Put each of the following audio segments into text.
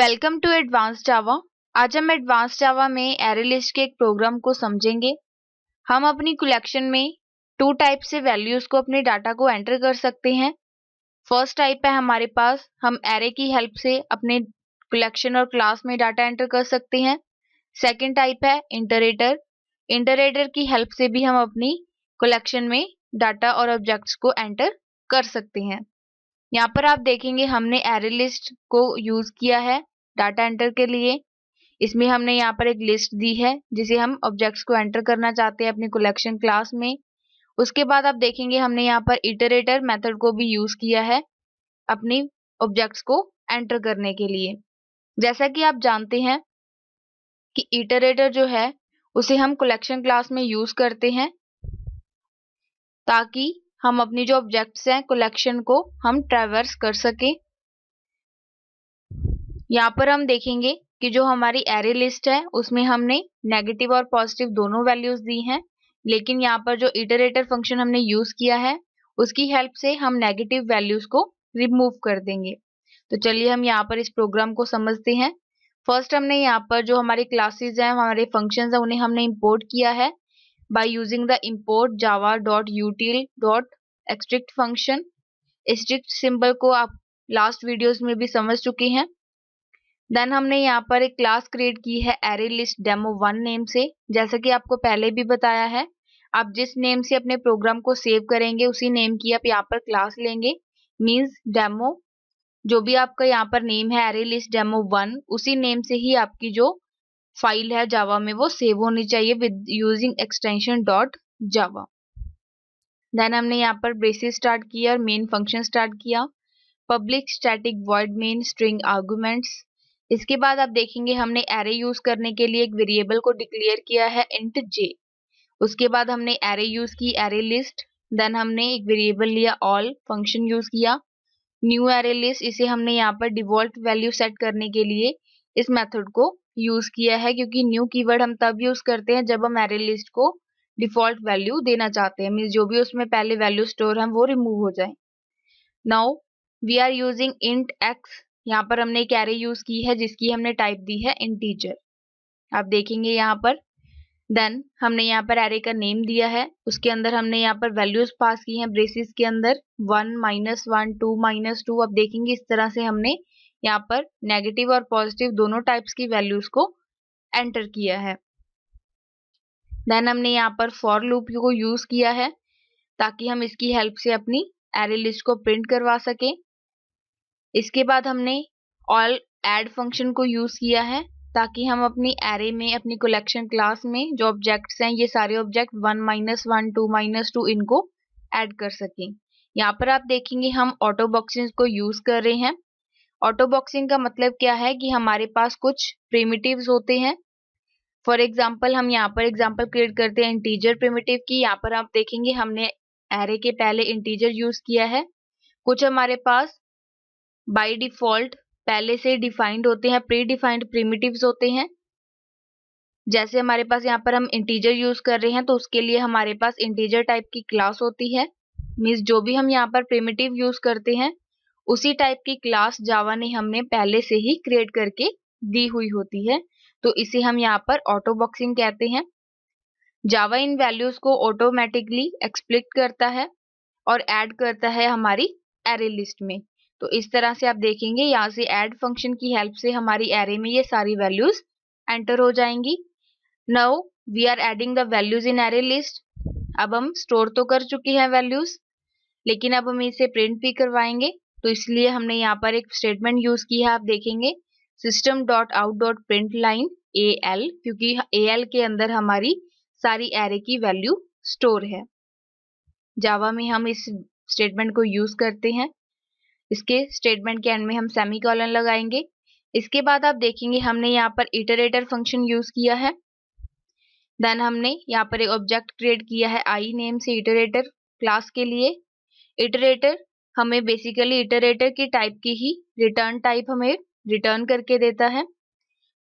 welcome to advance जावा आज हम advance जावा में एरे लिस्ट के एक प्रोग्राम को समझेंगे हम अपनी कलेक्शन में टू टाइप से वैल्यूज को अपने डाटा को एंटर कर सकते हैं फर्स्ट टाइप है हमारे पास हम एरे की हेल्प से अपने कलेक्शन और क्लास में डाटा एंटर कर सकते हैं सेकेंड टाइप है इंटरेटर इंटरेटर की हेल्प से भी हम अपनी कलेक्शन में डाटा और ऑब्जेक्ट्स को एंटर कर सकते हैं यहाँ पर आप देखेंगे हमने एरे लिस्ट को यूज किया है डाटा एंटर के लिए इसमें हमने यहाँ पर एक लिस्ट दी है जिसे हम ऑब्जेक्ट्स को एंटर करना चाहते हैं अपनी कलेक्शन क्लास में उसके बाद आप देखेंगे हमने यहाँ पर इटरेटर मेथड को भी यूज़ किया है अपनी ऑब्जेक्ट्स को एंटर करने के लिए जैसा कि आप जानते हैं कि इटरेटर जो है उसे हम कलेक्शन क्लास में यूज़ करते हैं ताकि हम अपनी जो ऑब्जेक्ट्स हैं कलेक्शन को हम ट्रेवर्स कर सकें यहाँ पर हम देखेंगे कि जो हमारी एरे लिस्ट है उसमें हमने नेगेटिव और पॉजिटिव दोनों वैल्यूज दी हैं लेकिन यहाँ पर जो इटरेटर फंक्शन हमने यूज किया है उसकी हेल्प से हम नेगेटिव वैल्यूज को रिमूव कर देंगे तो चलिए हम यहाँ पर इस प्रोग्राम को समझते हैं फर्स्ट हमने यहाँ पर जो हमारे क्लासेज हैं हमारे फंक्शन हैं उन्हें हमने इम्पोर्ट किया है by using the import Java dot util dot extract function strict symbol को आप लास्ट वीडियोस में भी समझ चुके हैं देन हमने यहाँ पर एक क्लास क्रिएट की है array list demo one name से जैसा कि आपको पहले भी बताया है आप जिस नेम से अपने प्रोग्राम को सेव करेंगे उसी नेम की आप यहाँ पर क्लास लेंगे मीन्स डेमो जो भी आपका यहाँ पर नेम है एरे लिस्ट डेमो वन उसी नेम से ही आपकी जो फाइल है जावा में वो सेव होनी चाहिए with using extension dot Java then हमने यहाँ पर ब्रेसिस स्टार्ट किया और मेन फंक्शन स्टार्ट किया public static void main string arguments इसके बाद आप देखेंगे हमने एरे यूज करने के लिए एक वेरिएबल को डिक्लेयर किया है इंट जे उसके बाद हमने एरे यूज की एरे लिस्ट देन हमने एक वेरिएबल लिया ऑल फंक्शन यूज किया न्यू एरे लिस्ट इसे हमने यहाँ पर डिवॉल्ट वैल्यू सेट करने के लिए इस मेथड को यूज किया है क्योंकि न्यू कीवर्ड हम तब यूज करते हैं जब हम एरे लिस्ट को डिफॉल्ट वैल्यू देना चाहते हैं मीन्स जो भी उसमें पहले वैल्यू स्टोर है वो रिमूव हो जाए now we are using int x यहाँ पर हमने एक एरे यूज की है जिसकी हमने टाइप दी है इंटीजर आप देखेंगे यहाँ पर देन हमने यहाँ पर एरे का नेम दिया है उसके अंदर हमने यहाँ पर वैल्यूज पास की हैं ब्रेसिस के अंदर one minus one two minus two आप देखेंगे इस तरह से हमने यहाँ पर नेगेटिव और पॉजिटिव दोनों टाइप्स की वैल्यूज को एंटर किया है देन हमने यहाँ पर फॉर लूप को यूज किया है ताकि हम इसकी हेल्प से अपनी एरे लिस्ट को प्रिंट करवा सकें इसके बाद हमने ऑल एड फंक्शन को यूज़ किया है ताकि हम अपनी एरे में अपनी कलेक्शन क्लास में जो ऑब्जेक्ट्स हैं ये सारे object one minus one two minus two इनको एड कर सकें यहाँ पर आप देखेंगे हम ऑटो बॉक्सिंग को यूज़ कर रहे हैं ऑटो बॉक्सिंग का मतलब क्या है कि हमारे पास कुछ प्रिमिटिव्स होते हैं फॉर एग्जाम्पल हम यहाँ पर एग्जाम्पल क्रिएट करते हैं इंटीजर प्रिमिटिव की यहाँ पर आप देखेंगे हमने एरे के पहले इंटीजर यूज़ किया है कुछ हमारे पास बाई डिफॉल्ट पहले से डिफाइंड होते हैं प्री डिफाइंड प्रीमिटिव्स होते हैं जैसे हमारे पास यहाँ पर हम इंटीजर यूज कर रहे हैं तो उसके लिए हमारे पास इंटीजर टाइप की क्लास होती है मीन्स जो भी हम यहाँ पर प्रिमिटिव यूज करते हैं उसी टाइप की क्लास जावा ने हमने पहले से ही क्रिएट करके दी हुई होती है तो इसे हम यहाँ पर ऑटो बॉक्सिंग कहते हैं जावा इन वैल्यूज को ऑटोमेटिकली एक्सप्लिक करता है और ऐड करता है हमारी एरे लिस्ट में तो इस तरह से आप देखेंगे यहाँ से एड फंक्शन की हेल्प से हमारी एरे में ये सारी वैल्यूज एंटर हो जाएंगी now we are adding the values in array list अब हम स्टोर तो कर चुके हैं वैल्यूज लेकिन अब हम इसे प्रिंट भी करवाएंगे तो इसलिए हमने यहाँ पर एक स्टेटमेंट यूज की है आप देखेंगे system dot out dot print line A L क्योंकि ए एल के अंदर हमारी सारी एरे की वैल्यू स्टोर है जावा में हम इस स्टेटमेंट को यूज करते हैं इसके स्टेटमेंट के एंड में हम सेमी कॉलन लगाएंगे इसके बाद आप देखेंगे हमने यहाँ पर इटरेटर फंक्शन यूज किया है देन हमने यहाँ पर एक ऑब्जेक्ट क्रिएट किया है आई नेम से इटरेटर क्लास के लिए इटरेटर हमें बेसिकली इटरेटर की टाइप की ही रिटर्न टाइप हमें रिटर्न करके देता है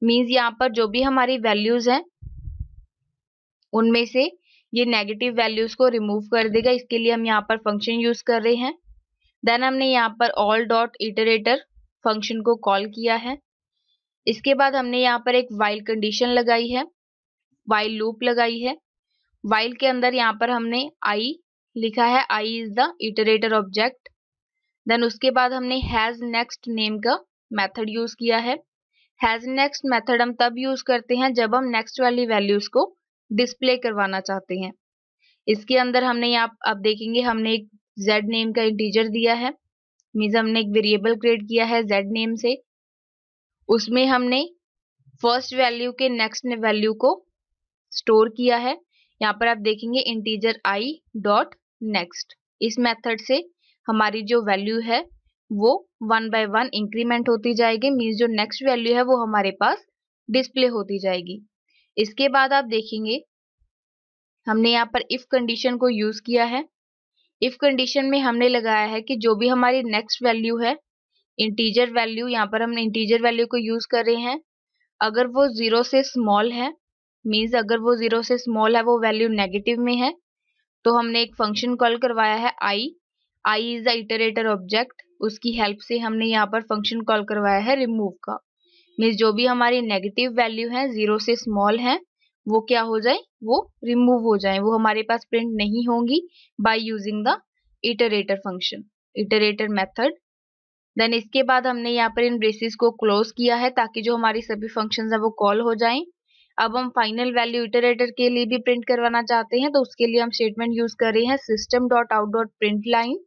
मीन्स यहाँ पर जो भी हमारी वैल्यूज हैं उनमें से ये नेगेटिव वैल्यूज को रिमूव कर देगा इसके लिए हम यहाँ पर फंक्शन यूज कर रहे हैं देन हमने यहाँ पर ऑल डॉट इटरेटर फंक्शन को कॉल किया है इसके बाद हमने यहाँ पर एक वाइल कंडीशन लगाई है वाइल लूप लगाई है वाइल के अंदर यहाँ पर हमने आई लिखा है I is the iterator object then उसके बाद हमने हैज नेक्स्ट नेम का मेथड यूज किया है हैज नेक्स्ट मेथड हम तब यूज करते हैं जब हम नेक्स्ट वाली वैल्यूज को डिस्प्ले करवाना चाहते हैं इसके अंदर हमने यहाँ आप देखेंगे हमने एक z नेम का इंटीजर दिया है मीन्स हमने एक वेरिएबल क्रिएट किया है z नेम से उसमें हमने फर्स्ट वैल्यू के नेक्स्ट वैल्यू को स्टोर किया है यहाँ पर आप देखेंगे इंटीजर आई डॉट नेक्स्ट इस मेथड से हमारी जो वैल्यू है वो वन बाय वन इंक्रीमेंट होती जाएगी मीन्स जो नेक्स्ट वैल्यू है वो हमारे पास डिस्प्ले होती जाएगी इसके बाद आप देखेंगे हमने यहाँ पर इफ कंडीशन को यूज किया है इफ कंडीशन में हमने लगाया है कि जो भी हमारी नेक्स्ट वैल्यू है इंटीजर वैल्यू यहाँ पर हम इंटीजर वैल्यू को यूज कर रहे हैं अगर वो जीरो से स्मॉल है मीन्स अगर वो जीरो से स्मॉल है वो वैल्यू नेगेटिव में है तो हमने एक फंक्शन कॉल करवाया है I I is the iterator object उसकी हेल्प से हमने यहाँ पर फंक्शन कॉल करवाया है रिमूव का मीन्स जो भी हमारी नेगेटिव वैल्यू है जीरो से स्मॉल है वो क्या हो जाए वो रिमूव हो जाए वो हमारे पास प्रिंट नहीं होंगी by using the iterator function iterator method then इसके बाद हमने यहाँ पर इन ब्रेसिस को क्लोज किया है ताकि जो हमारी सभी फंक्शन है वो कॉल हो जाए अब हम फाइनल वैल्यू इटरेटर के लिए भी प्रिंट करवाना चाहते हैं तो उसके लिए हम स्टेटमेंट यूज कर रहे हैं system dot out dot print line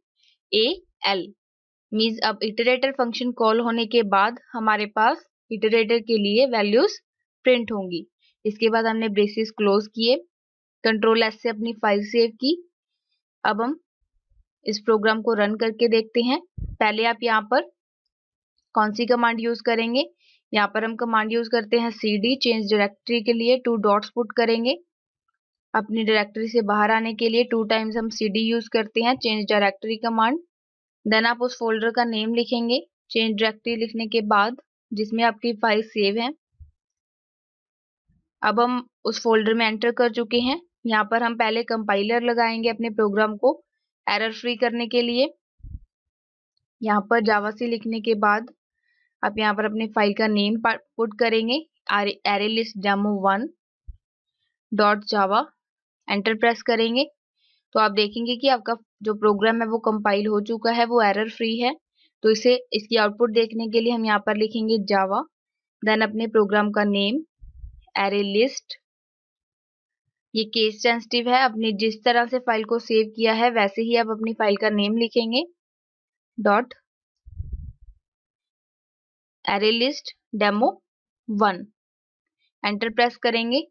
A L means अब इटरेटर फंक्शन कॉल होने के बाद हमारे पास इटरेटर के लिए वैल्यूज प्रिंट होंगी इसके बाद हमने ब्रेसेस क्लोज किए कंट्रोल एस से अपनी फाइल सेव की अब हम इस प्रोग्राम को रन करके देखते हैं पहले आप यहाँ पर कौन सी कमांड यूज करेंगे यहाँ पर हम कमांड यूज करते हैं सी डी चेंज डायरेक्टरी के लिए टू डॉट्स पुट करेंगे अपनी डायरेक्टरी से बाहर आने के लिए टू टाइम्स हम सी डी यूज करते हैं चेंज डायरेक्टरी कमांड देन आप उस फोल्डर का नेम लिखेंगे चेंज डायरेक्टरी लिखने के बाद जिसमें आपकी फाइल सेव है अब हम उस फोल्डर में एंटर कर चुके हैं यहाँ पर हम पहले कंपाइलर लगाएंगे अपने प्रोग्राम को एरर फ्री करने के लिए यहाँ पर जावा से लिखने के बाद आप यहाँ पर अपने फाइल का नेम पुट करेंगे array list demo one dot Java enter press करेंगे तो आप देखेंगे कि आपका जो प्रोग्राम है वो कंपाइल हो चुका है वो एरर फ्री है तो इसे इसकी आउटपुट देखने के लिए हम यहाँ पर लिखेंगे जावा देन अपने प्रोग्राम का नेम एरे लिस्ट ये केस सेंसिटिव है अपने जिस तरह से फाइल को सेव किया है वैसे ही आप अपनी फाइल का नेम लिखेंगे dot array list demo one enter press करेंगे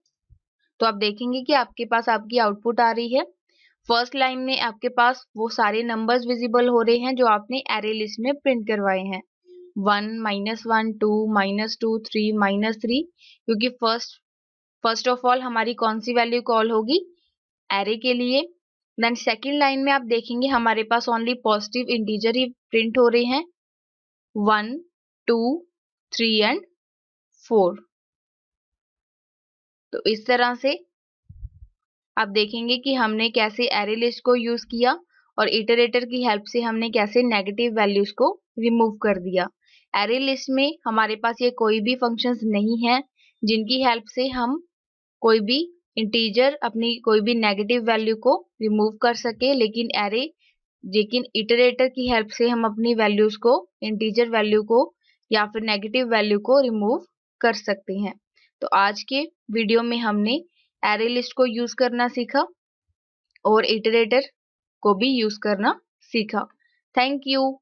तो आप देखेंगे कि आपके पास आपकी आउटपुट आ रही है फर्स्ट लाइन में आपके पास वो सारे नंबर्स विजिबल हो रहे हैं जो आपने एरे लिस्ट में प्रिंट करवाए हैं one minus one two minus two three minus three क्योंकि फर्स्ट फर्स्ट ऑफ ऑल हमारी कौन सी वैल्यू कॉल होगी एरे के लिए देन सेकेंड लाइन में आप देखेंगे हमारे पास ओनली पॉजिटिव इंटीजर ही प्रिंट हो रहे हैं one two three and four तो इस तरह से आप देखेंगे कि हमने कैसे एरे लिस्ट को यूज किया और इटरेटर की हेल्प से हमने कैसे नेगेटिव वैल्यूज को रिमूव कर दिया एरे लिस्ट में हमारे पास ये कोई भी फंक्शंस नहीं है जिनकी हेल्प से हम कोई भी इंटीजर अपनी कोई भी नेगेटिव वैल्यू को रिमूव कर सके लेकिन एरे लेकिन इटरेटर की हेल्प से हम अपनी वैल्यूज को इंटीजर वैल्यू को या फिर नेगेटिव वैल्यू को रिमूव कर सकते हैं तो आज के वीडियो में हमने एरे लिस्ट को यूज करना सीखा और इटरेटर को भी यूज करना सीखा थैंक यू